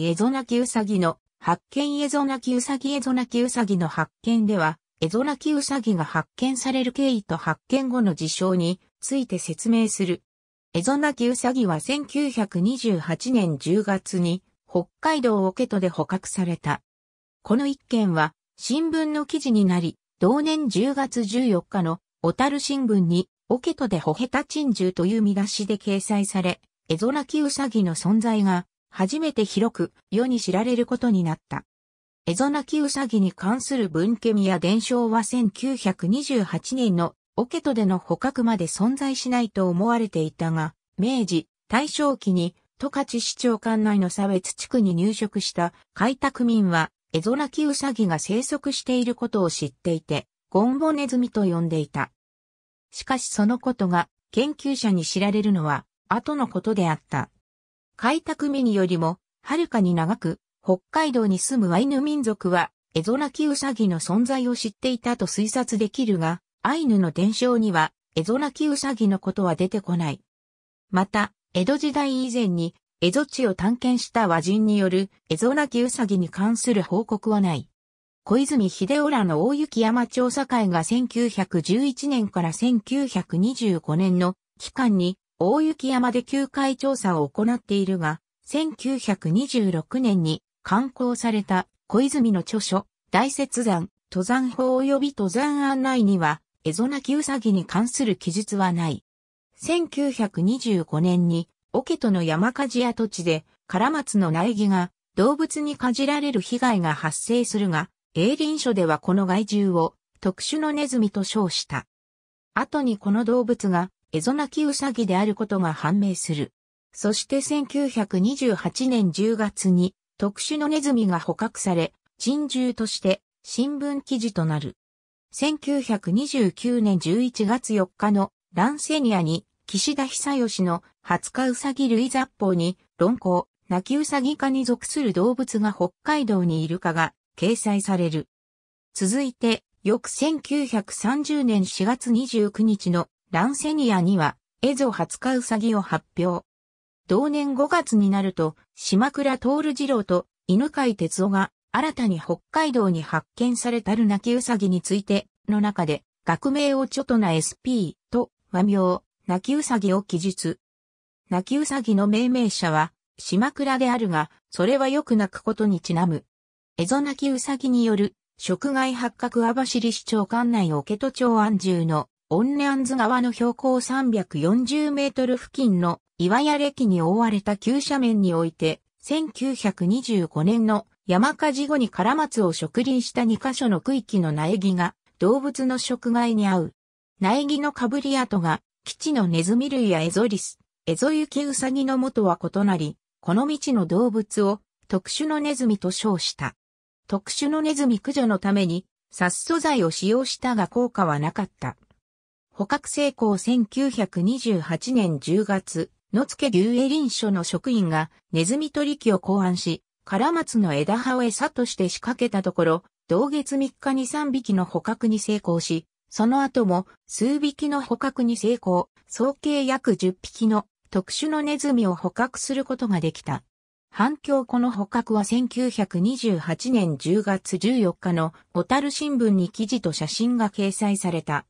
エゾナキウサギの発見エゾナキウサギエゾナキウサギの発見では、エゾナキウサギが発見される経緯と発見後の事象について説明する。エゾナキウサギは1928年10月に北海道オケトで捕獲された。この一件は新聞の記事になり、同年10月14日の小樽新聞にオケトでホヘタ珍獣という見出しで掲載され、エゾナキウサギの存在が初めて広く世に知られることになった。エゾナキウサギに関する文献や伝承は1928年のオケトでの捕獲まで存在しないと思われていたが、明治、大正期に十勝市長管内の差別地区に入植した開拓民は、エゾナキウサギが生息していることを知っていて、ゴンボネズミと呼んでいた。しかしそのことが研究者に知られるのは後のことであった。開拓民よりも、はるかに長く、北海道に住むアイヌ民族は、エゾナキウサギの存在を知っていたと推察できるが、アイヌの伝承には、エゾナキウサギのことは出てこない。また、江戸時代以前に、エゾ地を探検した和人によるエゾナキウサギに関する報告はない。小泉秀夫らの大雪山調査会が1911年から1925年の期間に大雪山で9回調査を行っているが、1926年に刊行された小泉の著書、大雪山、登山法及び登山案内には、エゾナキウサギに関する記述はない。1925年に、オケトの山火事や土地で、カラマツの苗木が動物にかじられる被害が発生するが、営林署ではこの害獣を特殊のネズミと称した。後にこの動物がエゾナキウサギであることが判明する。そして1928年10月に特殊のネズミが捕獲され、珍獣として新聞記事となる。1929年11月4日のランセニアに岸田久義の20日うさぎ類雑報に論考、泣きうさぎ科に属する動物が北海道にいるかが掲載される。続いて、翌1930年4月29日のランセニアには、エゾ20日ウサギを発表。同年5月になると、島倉徹次郎と犬飼哲夫が新たに北海道に発見されたルナキウサギについての中で、学名をちょとな SP と和名、ナキウサギを記述。ナキウサギの命名者は、島倉であるが、それはよく泣くことにちなむ。エゾナキウサギによる、食害発覚網走市長管内桶戸町安住のオンネアンズ川の標高340メートル付近の岩屋歴に覆われた急斜面において、1925年の山火事後にカラマツを植林した2カ所の区域の苗木が動物の食害に合う。苗木の被り跡が基地のネズミ類やエゾリス、エゾユキウサギの元は異なり、この道の動物を特殊のネズミと称した。特殊のネズミ駆除のために殺素剤を使用したが効果はなかった。捕獲成功1928年10月、野付牛リ林署の職員がネズミ取引を考案し、カラマツの枝葉を餌として仕掛けたところ、同月3日に3匹の捕獲に成功し、その後も数匹の捕獲に成功、総計約10匹の特殊のネズミを捕獲することができた。反響この捕獲は1928年10月14日の小樽新聞に記事と写真が掲載された。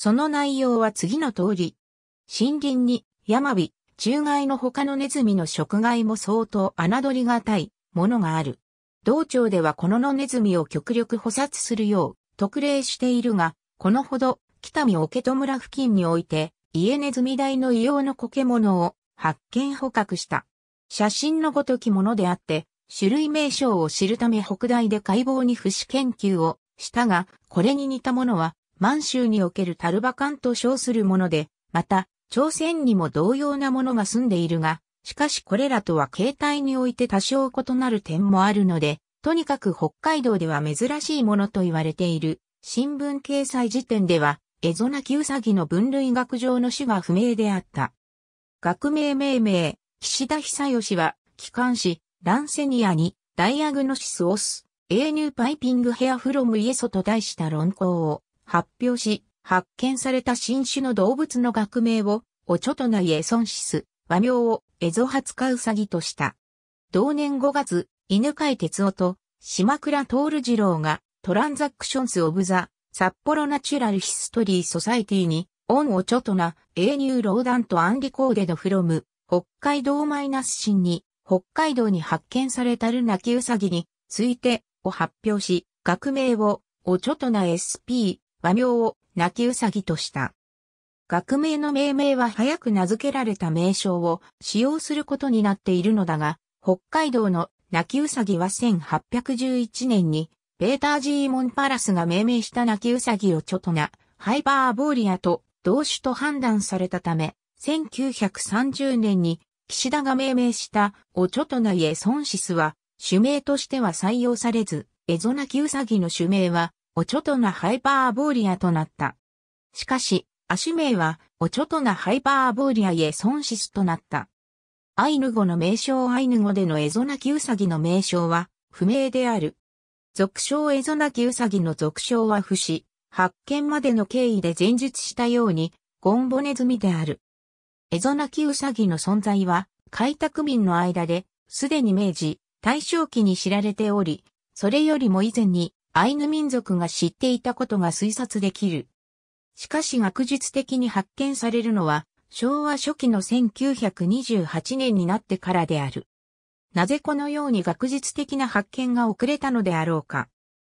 その内容は次の通り。森林に、山火、中外の他のネズミの食害も相当侮りがたいものがある。道庁ではこの野ネズミを極力捕殺するよう特例しているが、このほど北見桶戸村付近において、家ネズミ大の異様の苔物を発見捕獲した。写真のごときものであって、種類名称を知るため北大で解剖に不死研究をしたが、これに似たものは満州におけるタルバカンと称するもので、また、朝鮮にも同様なものが住んでいるが、しかしこれらとは形態において多少異なる点もあるので、とにかく北海道では珍しいものと言われている。新聞掲載時点では、エゾナキウサギの分類学上の種が不明であった。学名命名、岸田久義は、機関誌、ランセニアに、ダイアグノシスオス、エーニューパイピングヘアフロムイエソと題した論考を、発表し、発見された新種の動物の学名を、オチョトナイエソンシス、和名をエゾハツカウサギとした。同年5月、犬飼哲夫と島倉徹次郎がトランザクションズ・オブ・ザ・札幌ナチュラル・ヒストリー・ソサイティに、オン・オチョトナ、エーニュー・ローダント・アンリコーデド・フロム、北海道マイナス新に、北海道に発見されたルナキウサギについてを発表し、学名を、オチョトナ SP、和名を泣きうさぎとした。学名の命名は早く名付けられた名称を使用することになっているのだが、北海道の泣きうさぎは1811年に、ベーター・ジーモン・パラスが命名した泣きうさぎをちょとな、ハイバーボーリアと同種と判断されたため、1930年に岸田が命名したオチョトナイエソンシスは、種名としては採用されず、エゾナキウサギの種名はオチョトナハイパーボーリアとなった。しかし、足名は、オチョトナハイパーボーリアへ損失となった。アイヌ語の名称アイヌ語でのエゾナキウサギの名称は、不明である。俗称エゾナキウサギの俗称は不死、発見までの経緯で前述したように、ゴンボネズミである。エゾナキウサギの存在は、開拓民の間で、すでに明治、大正期に知られており、それよりも以前に、アイヌ民族が知っていたことが推察できる。しかし学術的に発見されるのは、昭和初期の1928年になってからである。なぜこのように学術的な発見が遅れたのであろうか。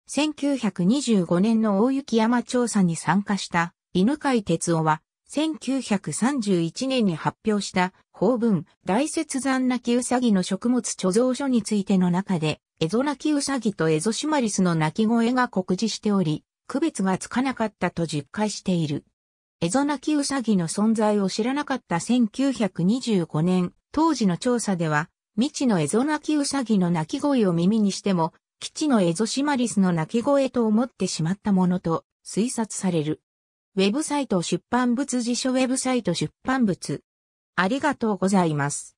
1925年の大雪山調査に参加した犬飼哲夫は、1931年に発表した法文大雪山なきウサギの食物貯蔵所についての中で、エゾナキウサギとエゾシマリスの鳴き声が酷似しており、区別がつかなかったと実感している。エゾナキウサギの存在を知らなかった1925年、当時の調査では、未知のエゾナキウサギの鳴き声を耳にしても、基地のエゾシマリスの鳴き声と思ってしまったものと推察される。ウェブサイト出版物辞書ウェブサイト出版物。ありがとうございます。